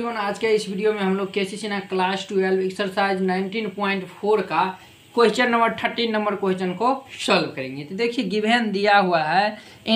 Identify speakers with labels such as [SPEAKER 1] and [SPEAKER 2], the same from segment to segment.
[SPEAKER 1] everyone आज के इस वीडियो में हम लोग K C Sinha class twelve exercise 19.4 का question number thirteen number question को सॉल्व करेंगे तो देखिए गिवेन दिया हुआ है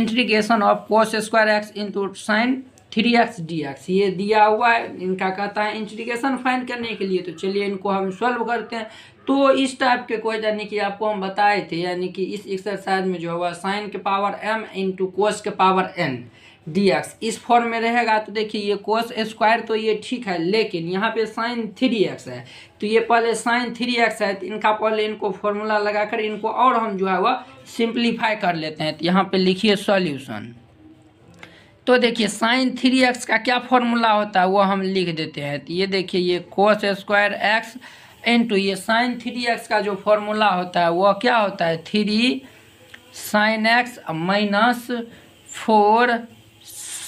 [SPEAKER 1] integration of cos square x into sine three x d x ये दिया हुआ है इनका कहता है इंट्रीगेशन फाइन करने के लिए तो चलिए इनको हम सॉल्व करते हैं तो इस टाइप के कोई यानी कि आपको हम बताए थे यानी कि इस एक्सरसाइज में जो हुआ साइन के पावर एम इंटू कोस के पावर एन dx इस फॉर्म में रहेगा तो देखिए ये कोस स्क्वायर तो ये ठीक है लेकिन यहाँ पे साइन थ्री एक्स है तो ये पहले साइन थ्री एक्स है तो इनका पहले इनको फॉर्मूला लगाकर इनको और हम जो है वह सिंप्लीफाई कर लेते हैं तो यहाँ पे लिखिए सॉल्यूशन तो देखिए साइन थ्री एक्स का क्या फॉर्मूला होता है वो हम लिख देते हैं तो ये देखिए ये कोस स्क्वायर एक्स इंटू ये साइन थ्री एक्स का जो फॉर्मूला होता है वह क्या होता है three sine x minus four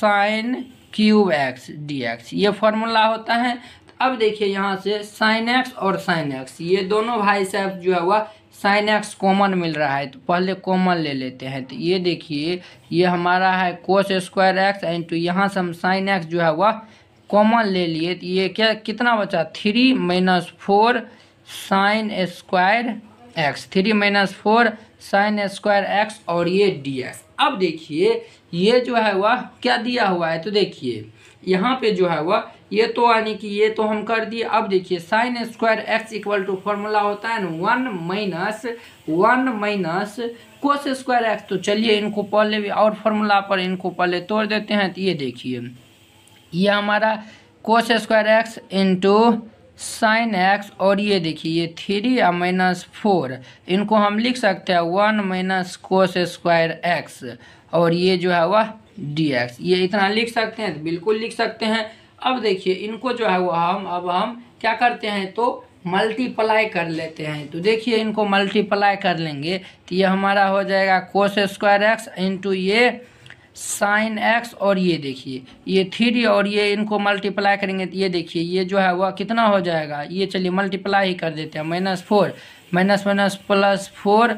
[SPEAKER 1] sine cube x d x ये फॉर्मूला होता है तो अब देखिए यहाँ से साइन एक्स और साइन एक्स ये दोनों भाई साहब जो है वह साइन एक्स कॉमन मिल रहा है तो पहले कॉमन ले लेते हैं तो ये देखिए ये हमारा है cos square x and to यहाँ से हम साइन एक्स जो है वह कॉमन ले लिए तो ये क्या कितना बचा three minus four sine square x three minus four sine square x और ये डी एक्स अब देखिए ये जो है वह क्या दिया हुआ है तो देखिए यहाँ पे जो है वह ये तो यानी कि ये तो हम कर दिए अब देखिए sine square x equal to formula होता है ना one minus one minus cos square x तो चलिए इनको पहले और फॉर्मूला पर इनको पहले तोड़ देते हैं तो ये देखिए ये हमारा cos square x into sine x और ये देखिए ये थ्री या माइनस फोर इनको हम लिख सकते हैं one minus cos square x और ये जो है वह डी एक्स ये इतना लिख सकते हैं तो बिल्कुल लिख सकते हैं अब देखिए इनको जो है वह हम अब हम क्या करते हैं तो मल्टीप्लाई कर लेते हैं तो देखिए इनको मल्टीप्लाई कर लेंगे तो ये हमारा हो जाएगा कोस स्क्वायर एक्स इंटू ये साइन एक्स और ये देखिए ये थ्री और ये इनको मल्टीप्लाई करेंगे ये देखिए ये जो है वह कितना हो जाएगा ये चलिए मल्टीप्लाई ही कर देते हैं minus four minus minus plus four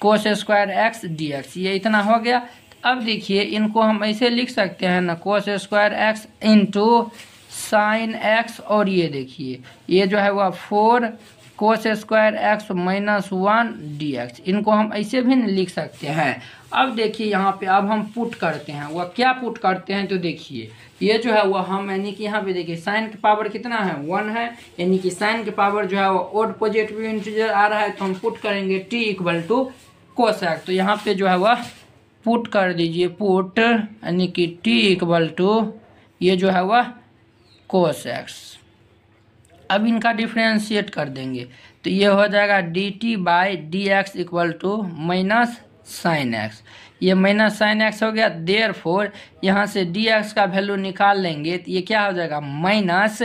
[SPEAKER 1] cos square x d x ये इतना हो गया अब देखिए इनको हम ऐसे लिख सकते हैं ना cos square x into sine x और ये देखिए ये जो है वह four cos square x minus one d x इनको हम ऐसे भी लिख सकते हैं अब देखिए यहाँ पे अब हम पुट करते हैं वह क्या पुट करते हैं तो देखिए ये जो है वह हम यानी कि यहाँ पे देखिए साइन के पावर कितना है वन है यानी कि साइन के पावर जो है वह ओड पॉजिटिव इंटीजर आ रहा है तो हम पुट करेंगे t equal to cos x तो यहाँ पे जो है वह पुट कर दीजिए पुट यानी कि टी इक्वल टू ये जो है वह कोस एक्स अब इनका डिफ्रेंशिएट कर देंगे तो ये हो जाएगा d t by d x equal to minus sine x ये माइनस साइन एक्स हो गया देर फोर यहाँ से डी एक्स का वैल्यू निकाल लेंगे तो ये क्या हो जाएगा माइनस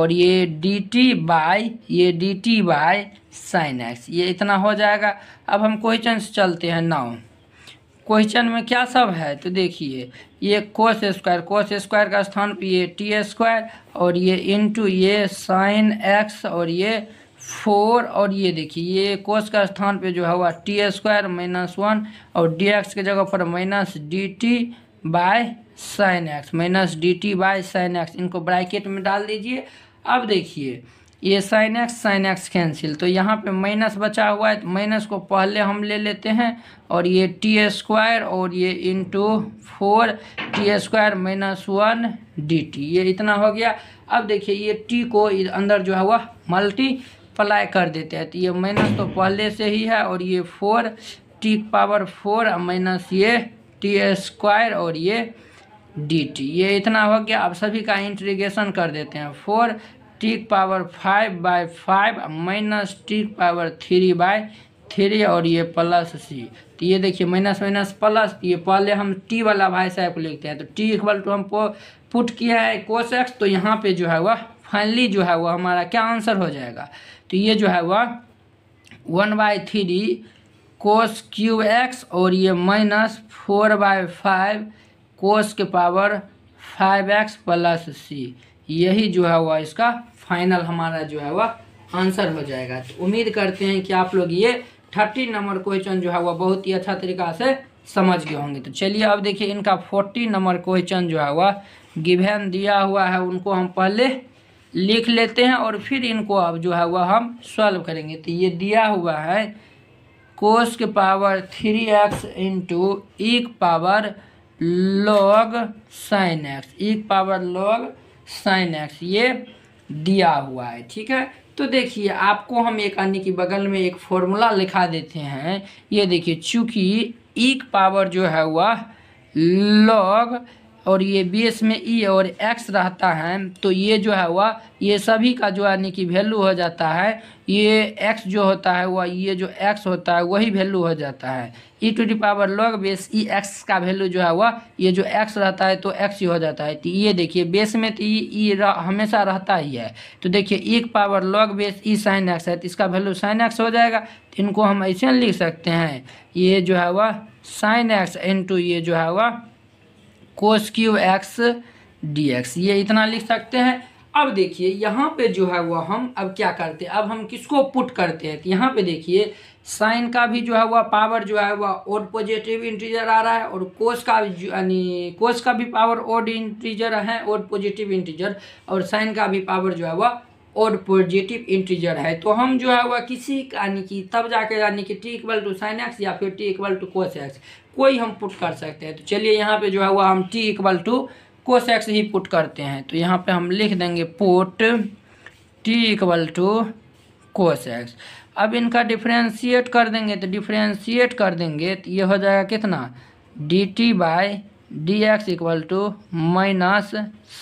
[SPEAKER 1] और ये डी टी बाई ये d t by sine x ये इतना हो जाएगा अब हम क्वेश्चन चलते हैं नाउ क्वेश्चन में क्या सब है तो देखिए ये कोस स्क्वायर कोस स्क्वायर का स्थान पर ये टी स्क्वायर और ये इंटू ये साइन एक्स और ये फोर और ये देखिए ये कोस का स्थान पे जो है हुआ टी स्क्वायर माइनस वन और डी एक्स के जगह पर minus d t by sine x minus d t by sine x इनको ब्रैकेट में डाल दीजिए अब देखिए ये sine x sine x cancel तो यहाँ पे माइनस बचा हुआ है तो माइनस को पहले हम ले लेते हैं और ये टी स्क्वायर और ये into four t square minus one d t ये इतना हो गया अब देखिए ये टी को अंदर जो है वह मल्टी प्लाई कर देते हैं तो ये माइनस तो पहले से ही है और ये four t power four minus ये टी स्क्वायर और ये डी टी ये इतना हो गया अब सभी का इंट्रीगेशन कर देते हैं four t power five by five minus t power three by three और ये प्लस सी तो ये देखिए माइनस माइनस प्लस तो ये पहले हम टी वाला भाई साहब को लिखते हैं तो टी इक्वल टू हम पुट किया है एक्स तो यहाँ पे जो है वह फाइनली जो है वह हमारा क्या आंसर हो जाएगा तो ये जो है वह one by three cos cube x और ये minus four by five cos के power five x plus C यही जो है वह इसका फाइनल हमारा जो है वह आंसर हो जाएगा तो उम्मीद करते हैं कि आप लोग ये थर्टी नंबर क्वेश्चन जो है वह बहुत ही अच्छा तरीका से समझ गए होंगे तो चलिए अब देखिए इनका फोर्टी नंबर क्वेश्चन जो है वह गिवेन दिया हुआ है उनको हम पहले लिख लेते हैं और फिर इनको अब जो है वह हम सॉल्व करेंगे तो ये दिया हुआ है कोस के पावर थ्री एक्स इंटू एक पावर लॉग साइन एक्स एक पावर लॉग साइन एक्स ये दिया हुआ है ठीक है तो देखिए आपको हम एक अन्य के बगल में एक फॉर्मूला लिखा देते हैं ये देखिए चूंकि एक पावर जो है वह लॉग और ये बेस में ई और एक्स रहता है तो ये जो है वह ये सभी का जो यानी कि वैल्यू हो जाता है ये एक्स जो होता है वह ये जो एक्स होता है वही वैल्यू हो जाता है e to the power log base e x का वैल्यू जो है वह ये जो एक्स रहता है तो एक्स ही हो जाता है तो ये देखिए बेस में तो ई ई e हमेशा रहता ही है तो देखिए e power log base e sine x है तो इसका वैल्यू साइन एक्स हो जाएगा तो इनको हम ऐसे लिख सकते हैं ये जो है वह साइन एक्स इंटू ये जो है वह cos cube x d x ये इतना लिख सकते हैं अब देखिए यहाँ पे जो है वह हम अब क्या करते हैं अब हम किसको पुट करते हैं तो यहाँ पे देखिए साइन का भी जो है वह पावर जो है वह ओड पॉजिटिव इंटीजर आ रहा है और कोस का भी यानी कोस का भी पावर ओड इंटीजर है ओड पॉजिटिव इंटीजर और साइन का भी पावर जो है वह और पॉजिटिव इंटीजर है तो हम जो है वह किसी यानी कि तब जाके यानी कि t equal to sine x या फिर t equal to cos x कोई हम पुट कर सकते हैं तो चलिए यहाँ पे जो है हुआ हम टी इक्वल टू एक्स ही पुट करते हैं तो यहाँ पे हम लिख देंगे put t equal to x अब इनका डिफ्रेंशिएट कर देंगे तो डिफ्रेंशिएट कर देंगे तो ये हो जाएगा कितना d t by d x equal to minus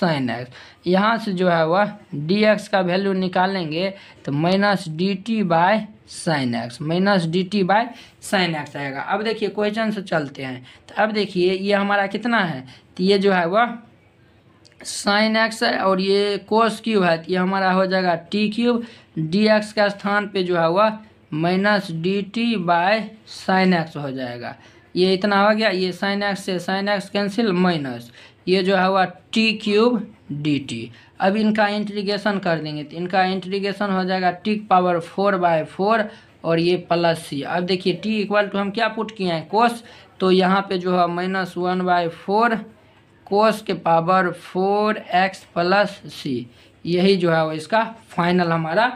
[SPEAKER 1] sine x यहाँ से जो है वह डी एक्स का वैल्यू निकालेंगे तो minus d t by sine x minus d t by sine x आएगा अब देखिए क्वेश्चन से चलते हैं तो अब देखिए ये हमारा कितना है तो ये जो है वह साइन एक्स है और ये कोस क्यूब है तो ये हमारा हो जाएगा टी क्यूब डी एक्स का स्थान पे जो है वह minus d t by sine x हो जाएगा ये इतना हो गया ये साइन एक्स से साइन एक्स कैंसिल माइनस ये जो है हुआ टी क्यूब डी टी अब इनका इंट्रीगेशन कर देंगे तो इनका इंट्रीगेशन हो जाएगा t power four by four और ये प्लस सी अब देखिए टी इक्वल टू हम क्या पुट किए हैं कोस तो यहाँ पे जो है minus one by four cos के power four x plus C यही जो है वो इसका फाइनल हमारा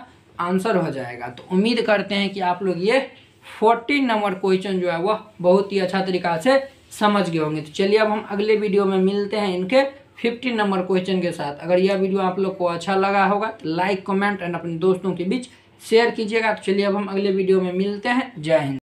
[SPEAKER 1] आंसर हो जाएगा तो उम्मीद करते हैं कि आप लोग ये फोर्टीन नंबर क्वेश्चन जो है वह बहुत ही अच्छा तरीका से समझ गए होंगे तो चलिए अब हम अगले वीडियो में मिलते हैं इनके फिफ्टीन नंबर क्वेश्चन के साथ अगर यह वीडियो आप लोग को अच्छा लगा होगा तो लाइक कमेंट एंड अपने दोस्तों के बीच शेयर कीजिएगा तो चलिए अब हम अगले वीडियो में मिलते हैं जय हिंद